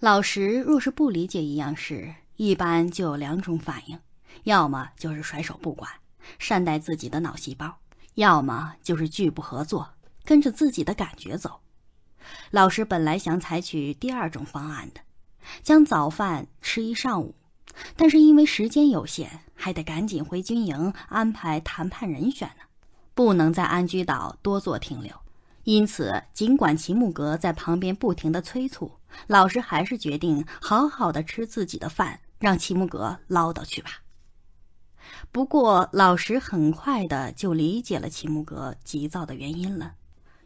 老石若是不理解一样事，一般就有两种反应：要么就是甩手不管，善待自己的脑细胞；要么就是拒不合作，跟着自己的感觉走。老石本来想采取第二种方案的，将早饭吃一上午，但是因为时间有限，还得赶紧回军营安排谈判人选呢，不能在安居岛多做停留。因此，尽管齐木格在旁边不停的催促，老师还是决定好好的吃自己的饭，让齐木格唠叨去吧。不过，老师很快的就理解了齐木格急躁的原因了，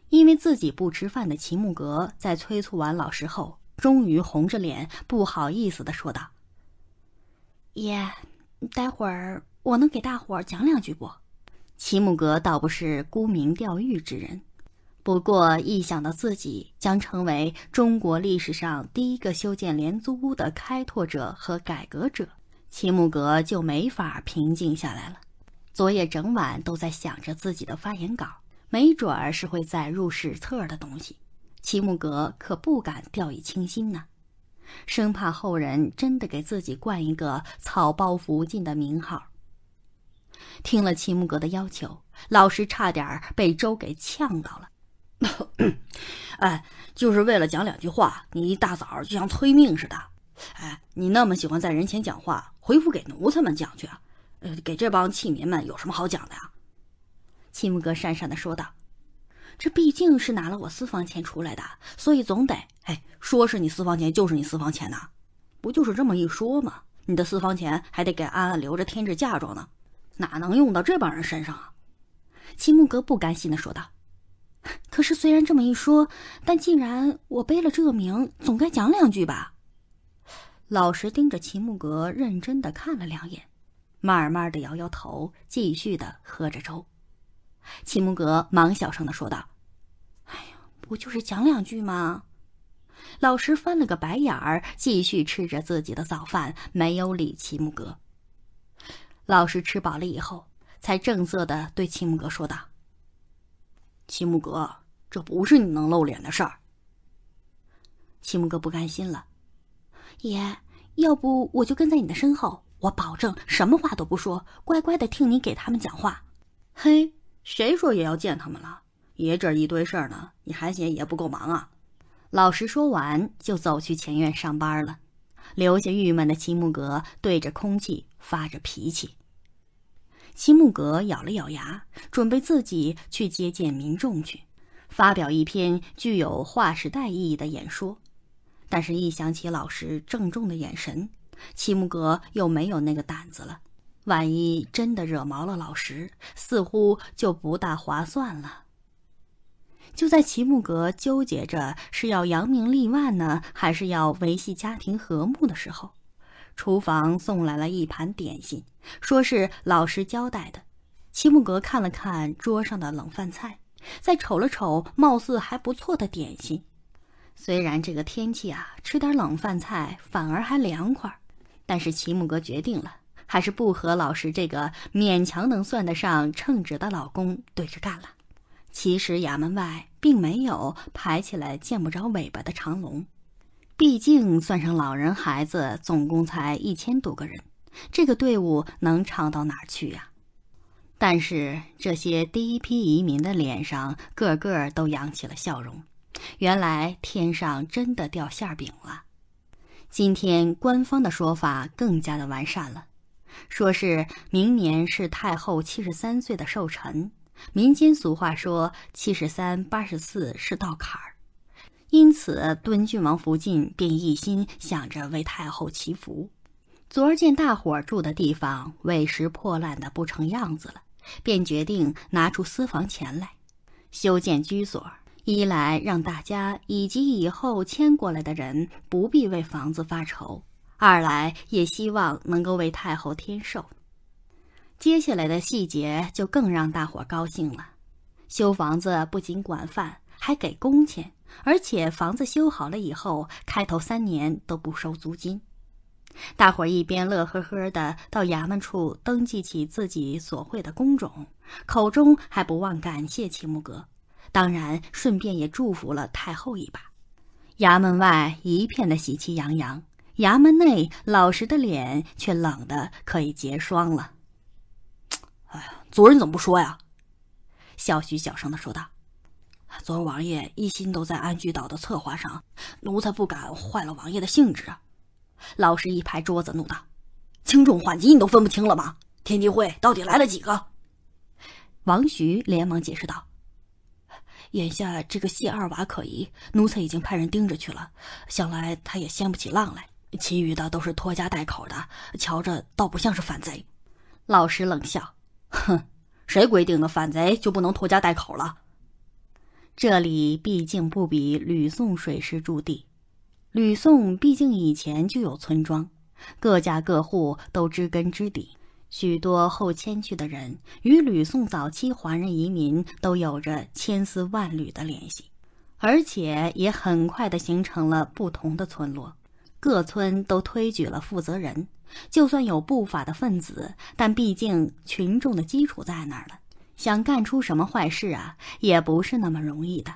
因为自己不吃饭的齐木格，在催促完老师后，终于红着脸不好意思的说道：“爷，待会儿我能给大伙讲两句不？”齐木格倒不是沽名钓誉之人。不过，一想到自己将成为中国历史上第一个修建廉租屋的开拓者和改革者，齐木格就没法平静下来了。昨夜整晚都在想着自己的发言稿，没准儿是会载入史册的东西，齐木格可不敢掉以轻心呢，生怕后人真的给自己冠一个草包福晋的名号。听了齐木格的要求，老师差点被粥给呛到了。哎，就是为了讲两句话，你一大早就像催命似的。哎，你那么喜欢在人前讲话，回复给奴才们讲去啊，呃，给这帮弃民们有什么好讲的呀？青木哥讪讪的说道：“这毕竟是拿了我私房钱出来的，所以总得哎，说是你私房钱就是你私房钱呐，不就是这么一说吗？你的私房钱还得给安安留着添置嫁妆呢，哪能用到这帮人身上啊？”青木哥不甘心的说道。可是，虽然这么一说，但既然我背了这个名，总该讲两句吧。老实盯着齐木格，认真的看了两眼，慢慢的摇摇头，继续的喝着粥。齐木格忙小声的说道：“哎呀，不就是讲两句吗？”老实翻了个白眼儿，继续吃着自己的早饭，没有理齐木格。老实吃饱了以后，才正色的对齐木格说道。齐木格，这不是你能露脸的事儿。齐木格不甘心了，爷，要不我就跟在你的身后，我保证什么话都不说，乖乖的听你给他们讲话。嘿，谁说也要见他们了？爷这一堆事儿呢，你还嫌爷不够忙啊？老实说完就走去前院上班了，留下郁闷的齐木格对着空气发着脾气。齐木格咬了咬牙，准备自己去接见民众去，发表一篇具有划时代意义的演说。但是，一想起老石郑重的眼神，齐木格又没有那个胆子了。万一真的惹毛了老石，似乎就不大划算了。就在齐木格纠结着是要扬名立万呢，还是要维系家庭和睦的时候。厨房送来了一盘点心，说是老师交代的。齐木格看了看桌上的冷饭菜，再瞅了瞅貌似还不错的点心。虽然这个天气啊，吃点冷饭菜反而还凉快，但是齐木格决定了，还是不和老师这个勉强能算得上称职的老公对着干了。其实衙门外并没有排起来见不着尾巴的长龙。毕竟算上老人孩子，总共才一千多个人，这个队伍能长到哪儿去呀？但是这些第一批移民的脸上个个都扬起了笑容，原来天上真的掉馅饼了。今天官方的说法更加的完善了，说是明年是太后七十三岁的寿辰，民间俗话说“七十三八十四是道坎儿”。因此，敦郡王福晋便一心想着为太后祈福。昨儿见大伙住的地方委实破烂的不成样子了，便决定拿出私房钱来修建居所。一来让大家以及以后迁过来的人不必为房子发愁；二来也希望能够为太后添寿。接下来的细节就更让大伙高兴了：修房子不仅管饭，还给工钱。而且房子修好了以后，开头三年都不收租金。大伙儿一边乐呵呵的到衙门处登记起自己所会的工种，口中还不忘感谢齐木格，当然顺便也祝福了太后一把。衙门外一片的喜气洋洋，衙门内老实的脸却冷得可以结霜了。哎呀，族人怎么不说呀？小徐小声的说道。昨儿王爷一心都在安居岛的策划上，奴才不敢坏了王爷的兴致啊！老师一拍桌子怒道：“轻重缓急你都分不清了吗？天地会到底来了几个？”王徐连忙解释道：“眼下这个谢二娃可疑，奴才已经派人盯着去了，想来他也掀不起浪来。其余的都是拖家带口的，瞧着倒不像是反贼。”老师冷笑：“哼，谁规定的反贼就不能拖家带口了？”这里毕竟不比吕宋水师驻地，吕宋毕竟以前就有村庄，各家各户都知根知底。许多后迁去的人与吕宋早期华人移民都有着千丝万缕的联系，而且也很快的形成了不同的村落。各村都推举了负责人，就算有不法的分子，但毕竟群众的基础在那儿了。想干出什么坏事啊，也不是那么容易的。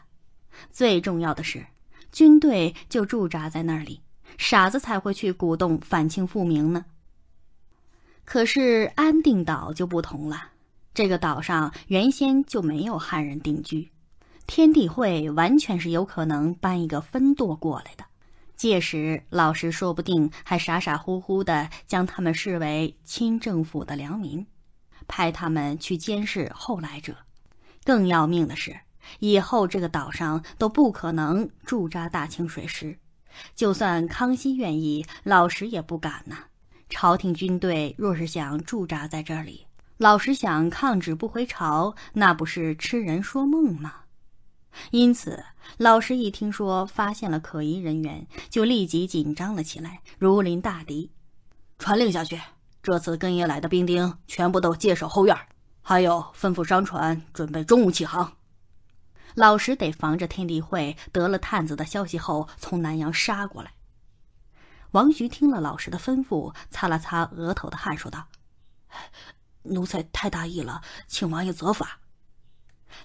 最重要的是，军队就驻扎在那里，傻子才会去鼓动反清复明呢。可是安定岛就不同了，这个岛上原先就没有汉人定居，天地会完全是有可能搬一个分舵过来的。届时，老师说不定还傻傻乎乎的将他们视为清政府的良民。派他们去监视后来者，更要命的是，以后这个岛上都不可能驻扎大清水师。就算康熙愿意，老石也不敢呐。朝廷军队若是想驻扎在这里，老石想抗旨不回朝，那不是痴人说梦吗？因此，老石一听说发现了可疑人员，就立即紧张了起来，如临大敌。传令下去。这次跟爷来的兵丁全部都戒守后院，还有吩咐商船准备中午起航。老石得防着天地会得了探子的消息后从南阳杀过来。王徐听了老十的吩咐，擦了擦额头的汗，说道：“奴才太大意了，请王爷责罚。”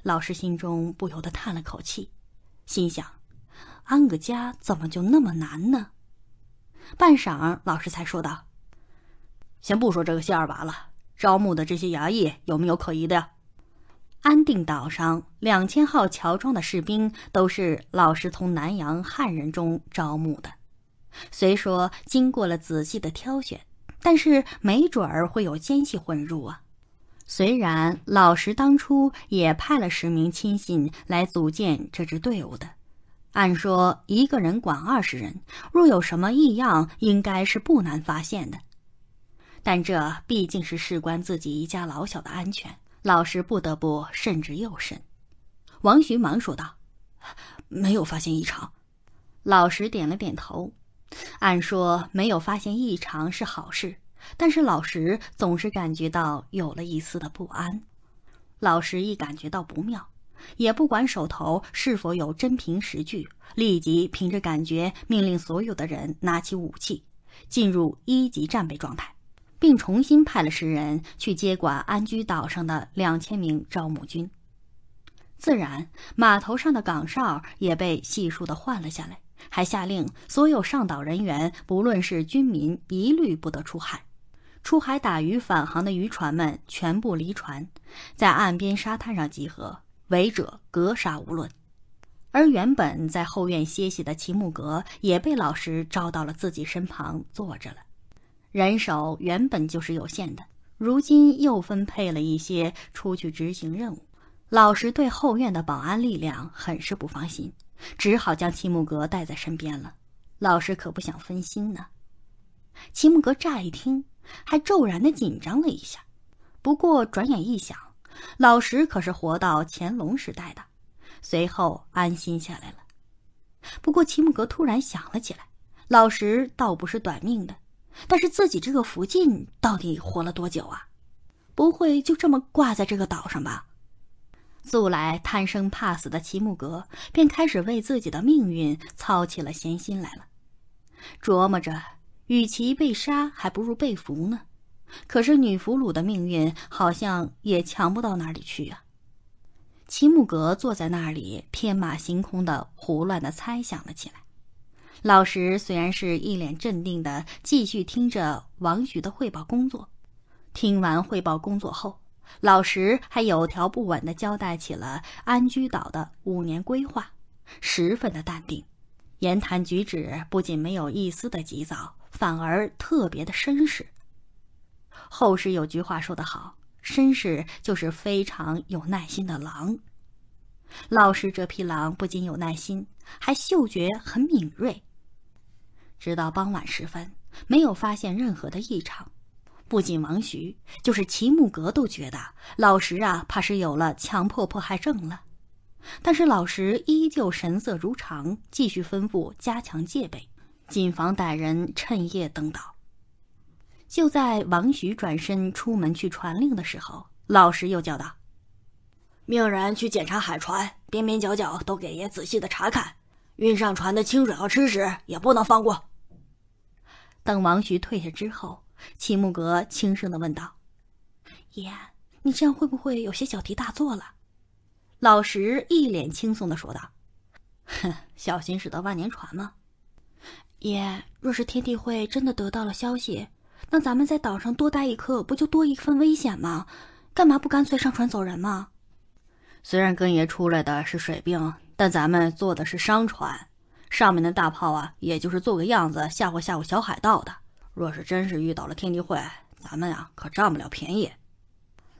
老十心中不由得叹了口气，心想：“安个家怎么就那么难呢？”半晌，老师才说道。先不说这个谢二娃了，招募的这些衙役有没有可疑的呀？安定岛上两千号乔装的士兵都是老石从南洋汉人中招募的，虽说经过了仔细的挑选，但是没准儿会有奸细混入啊。虽然老石当初也派了十名亲信来组建这支队伍的，按说一个人管二十人，若有什么异样，应该是不难发现的。但这毕竟是事关自己一家老小的安全，老石不得不慎之又慎。王巡忙说道：“没有发现异常。”老石点了点头。按说没有发现异常是好事，但是老石总是感觉到有了一丝的不安。老石一感觉到不妙，也不管手头是否有真凭实据，立即凭着感觉命令所有的人拿起武器，进入一级战备状态。并重新派了十人去接管安居岛上的两千名招募军。自然，码头上的岗哨也被细数的换了下来，还下令所有上岛人员，不论是军民，一律不得出海。出海打鱼返航的渔船们全部离船，在岸边沙滩上集合，违者格杀勿论。而原本在后院歇息的齐木格也被老师招到了自己身旁坐着了。人手原本就是有限的，如今又分配了一些出去执行任务。老石对后院的保安力量很是不放心，只好将齐木格带在身边了。老师可不想分心呢。齐木格乍一听，还骤然的紧张了一下，不过转眼一想，老石可是活到乾隆时代的，随后安心下来了。不过齐木格突然想了起来，老石倒不是短命的。但是自己这个福晋到底活了多久啊？不会就这么挂在这个岛上吧？素来贪生怕死的齐木格便开始为自己的命运操起了闲心来了，琢磨着与其被杀，还不如被俘呢。可是女俘虏的命运好像也强不到哪里去啊。齐木格坐在那里天马行空的胡乱的猜想了起来。老石虽然是一脸镇定的继续听着王许的汇报工作，听完汇报工作后，老石还有条不紊的交代起了安居岛的五年规划，十分的淡定，言谈举止不仅没有一丝的急躁，反而特别的绅士。后世有句话说得好：“绅士就是非常有耐心的狼。”老石这匹狼不仅有耐心，还嗅觉很敏锐。直到傍晚时分，没有发现任何的异常。不仅王徐，就是齐木格都觉得老石啊，怕是有了强迫迫害症了。但是老石依旧神色如常，继续吩咐加强戒备，谨防歹人趁夜登岛。就在王徐转身出门去传令的时候，老石又叫道。命人去检查海船，边边角角都给爷仔细的查看。运上船的清水和吃食也不能放过。等王徐退下之后，齐木格轻声的问道：“爷，你这样会不会有些小题大做了？”老石一脸轻松的说道：“ 哼，小心驶得万年船嘛。爷，若是天地会真的得到了消息，那咱们在岛上多待一刻，不就多一份危险吗？干嘛不干脆上船走人吗？虽然根爷出来的是水兵，但咱们坐的是商船，上面的大炮啊，也就是做个样子吓唬吓唬小海盗的。若是真是遇到了天地会，咱们啊可占不了便宜。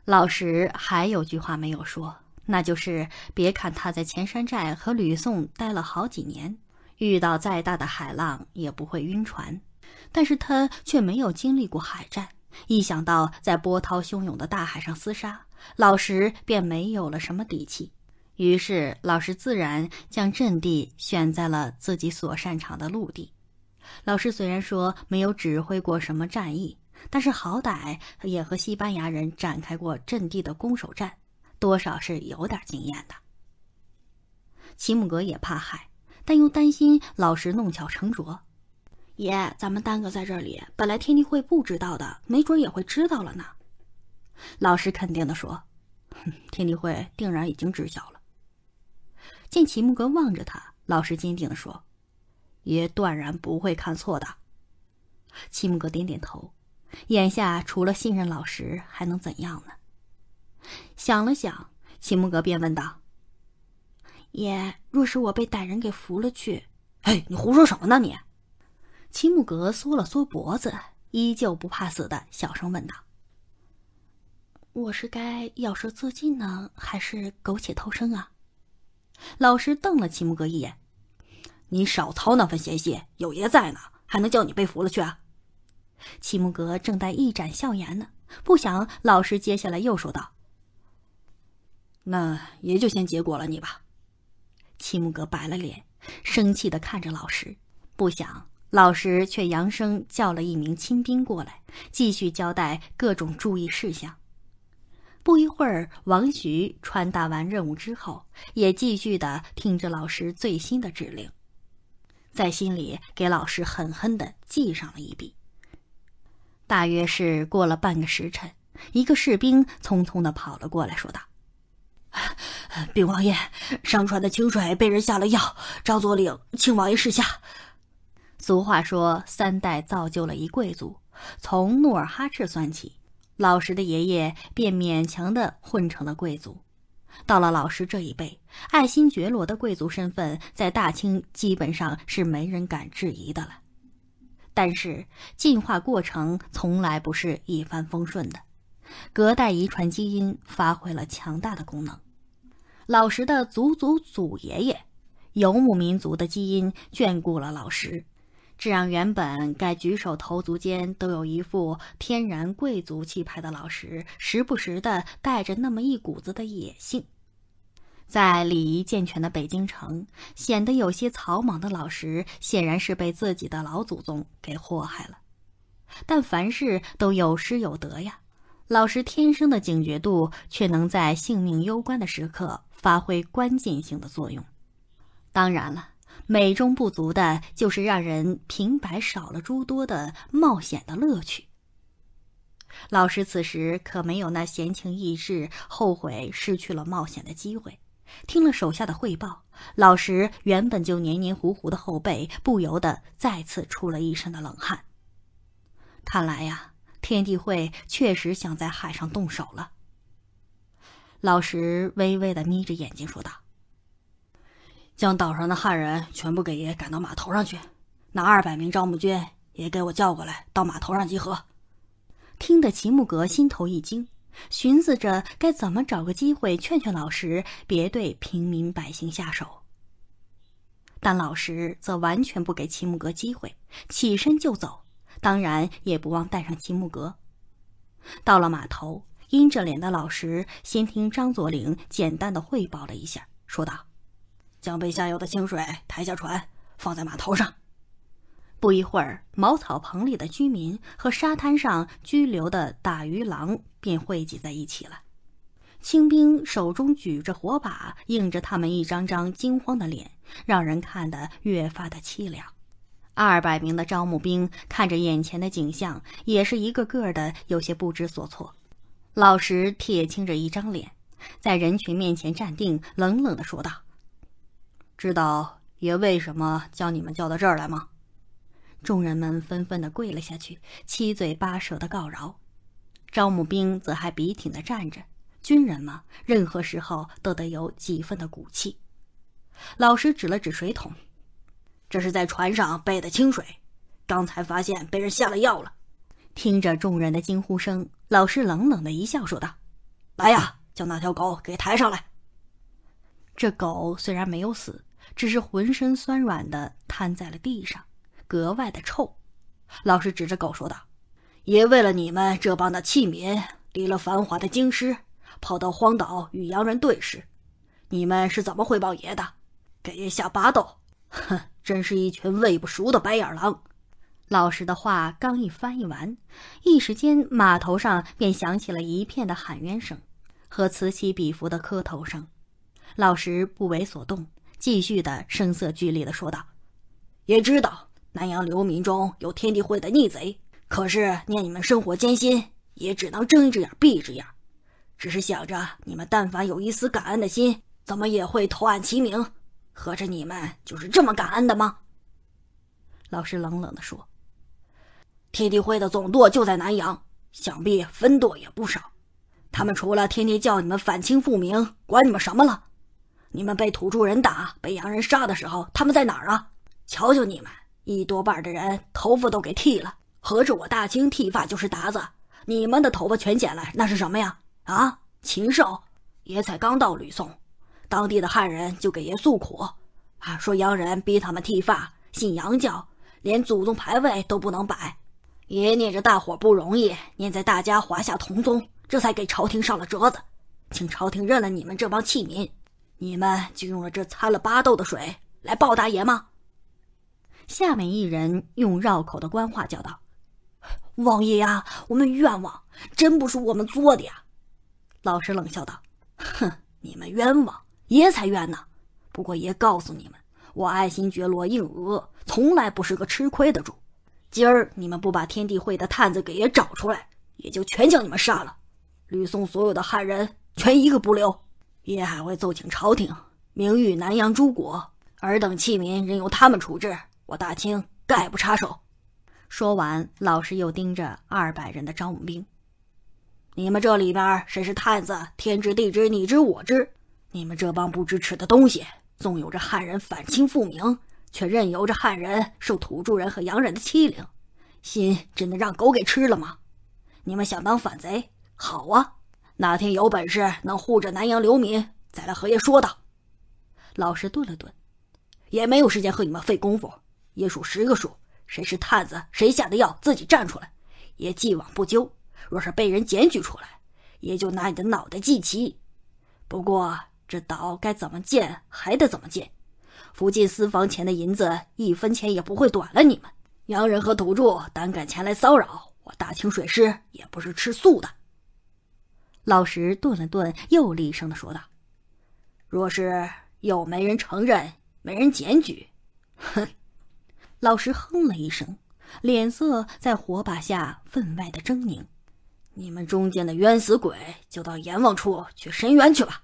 老石还有句话没有说，那就是别看他在前山寨和吕宋待了好几年，遇到再大的海浪也不会晕船，但是他却没有经历过海战。一想到在波涛汹涌的大海上厮杀，老石便没有了什么底气。于是，老石自然将阵地选在了自己所擅长的陆地。老石虽然说没有指挥过什么战役，但是好歹也和西班牙人展开过阵地的攻守战，多少是有点经验的。齐姆格也怕海，但又担心老石弄巧成拙。爷，咱们耽搁在这里，本来天地会不知道的，没准也会知道了呢。老师肯定的说：“天地会定然已经知晓了。”见齐木格望着他，老师坚定的说：“爷断然不会看错的。”齐木格点点头，眼下除了信任老师，还能怎样呢？想了想，齐木格便问道：“爷，若是我被歹人给俘了去……”哎，你胡说什么呢你？齐木格缩了缩脖子，依旧不怕死的小声问道：“我是该要说自尽呢，还是苟且偷生啊？”老师瞪了齐木格一眼：“你少操那份闲心，有爷在呢，还能叫你被俘了去？”啊？”齐木格正带一展笑颜呢，不想老师接下来又说道：“那爷就先结果了你吧。”齐木格白了脸，生气的看着老师，不想。老师却扬声叫了一名亲兵过来，继续交代各种注意事项。不一会儿，王徐传达完任务之后，也继续的听着老师最新的指令，在心里给老师狠狠的记上了一笔。大约是过了半个时辰，一个士兵匆匆的跑了过来，说道：“禀王爷，上船的清水被人下了药，张作领请王爷示下。”俗话说：“三代造就了一贵族。”从努尔哈赤算起，老石的爷爷便勉强的混成了贵族。到了老石这一辈，爱新觉罗的贵族身份在大清基本上是没人敢质疑的了。但是进化过程从来不是一帆风顺的，隔代遗传基因发挥了强大的功能。老石的祖祖祖爷爷，游牧民族的基因眷顾了老石。这让原本该举手投足间都有一副天然贵族气派的老石，时不时的带着那么一股子的野性，在礼仪健全的北京城显得有些草莽的老石，显然是被自己的老祖宗给祸害了。但凡事都有失有得呀，老石天生的警觉度，却能在性命攸关的时刻发挥关键性的作用。当然了。美中不足的就是让人平白少了诸多的冒险的乐趣。老师此时可没有那闲情逸致，后悔失去了冒险的机会。听了手下的汇报，老石原本就黏黏糊糊的后背，不由得再次出了一身的冷汗。看来呀，天地会确实想在海上动手了。老石微微的眯着眼睛说道。将岛上的汉人全部给爷赶到码头上去，那二百名招募军也给我叫过来，到码头上集合。听得齐木格心头一惊，寻思着该怎么找个机会劝劝老石，别对平民百姓下手。但老石则完全不给齐木格机会，起身就走，当然也不忘带上齐木格。到了码头，阴着脸的老石先听张作霖简单的汇报了一下，说道。将被下游的清水抬下船，放在码头上。不一会儿，茅草棚里的居民和沙滩上拘留的打鱼郎便汇集在一起了。清兵手中举着火把，映着他们一张张惊慌的脸，让人看得越发的凄凉。二百名的招募兵看着眼前的景象，也是一个个的有些不知所措。老石铁青着一张脸，在人群面前站定，冷冷的说道。知道爷为什么将你们叫到这儿来吗？众人们纷纷的跪了下去，七嘴八舌的告饶。招募兵则还笔挺的站着。军人嘛，任何时候都得有几分的骨气。老师指了指水桶，这是在船上备的清水，刚才发现被人下了药了。听着众人的惊呼声，老师冷冷的一笑，说道：“来呀，将那条狗给抬上来。”这狗虽然没有死，只是浑身酸软的瘫在了地上，格外的臭。老师指着狗说道：“爷为了你们这帮的器皿，离了繁华的京师，跑到荒岛与洋人对视，你们是怎么回报爷的？给爷下巴斗！哼，真是一群喂不熟的白眼狼！”老师的话刚一翻译完，一时间码头上便响起了一片的喊冤声和此起彼伏的磕头声。老石不为所动，继续的声色俱厉的说道：“也知道南阳流民中有天地会的逆贼，可是念你们生活艰辛，也只能睁一只眼闭一只眼。只是想着你们但凡有一丝感恩的心，怎么也会投案齐名。合着你们就是这么感恩的吗？”老师冷冷的说：“天地会的总舵就在南阳，想必分舵也不少。他们除了天天叫你们反清复明，管你们什么了？”你们被土著人打，被洋人杀的时候，他们在哪儿啊？瞧瞧你们，一多半的人头发都给剃了，合着我大清剃发就是鞑子？你们的头发全剪了，那是什么呀？啊，禽兽！爷才刚到吕宋，当地的汉人就给爷诉苦，啊，说洋人逼他们剃发，信洋教，连祖宗牌位都不能摆。爷念着大伙不容易，念在大家华夏同宗，这才给朝廷上了折子，请朝廷认了你们这帮弃民。你们就用了这掺了巴豆的水来报大爷吗？下面一人用绕口的官话叫道：“王爷呀，我们冤枉，真不是我们做的呀。”老师冷笑道：“哼，你们冤枉，爷才冤呢。不过爷告诉你们，我爱新觉罗应娥从来不是个吃亏的主。今儿你们不把天地会的探子给爷找出来，也就全将你们杀了。吕宋所有的汉人全一个不留。”也还会奏请朝廷，名誉南洋诸国，尔等弃民任由他们处置，我大清概不插手。说完，老师又盯着二百人的招募兵，你们这里边谁是探子，天知地知你知我知。你们这帮不知耻的东西，纵有着汉人反清复明，却任由着汉人受土著人和洋人的欺凌，心真的让狗给吃了吗？你们想当反贼？好啊！哪天有本事能护着南阳流民，再来和爷说道。老师顿了顿，也没有时间和你们费功夫。爷数十个数，谁是探子，谁下的药，自己站出来。爷既往不咎，若是被人检举出来，爷就拿你的脑袋祭旗。不过这岛该怎么建，还得怎么建。附近私房钱的银子，一分钱也不会短了你们。洋人和土著胆敢前来骚扰，我大清水师也不是吃素的。老石顿了顿，又厉声的说道：“若是又没人承认，没人检举，哼！”老石哼了一声，脸色在火把下分外的狰狞。你们中间的冤死鬼，就到阎王处去申冤去吧。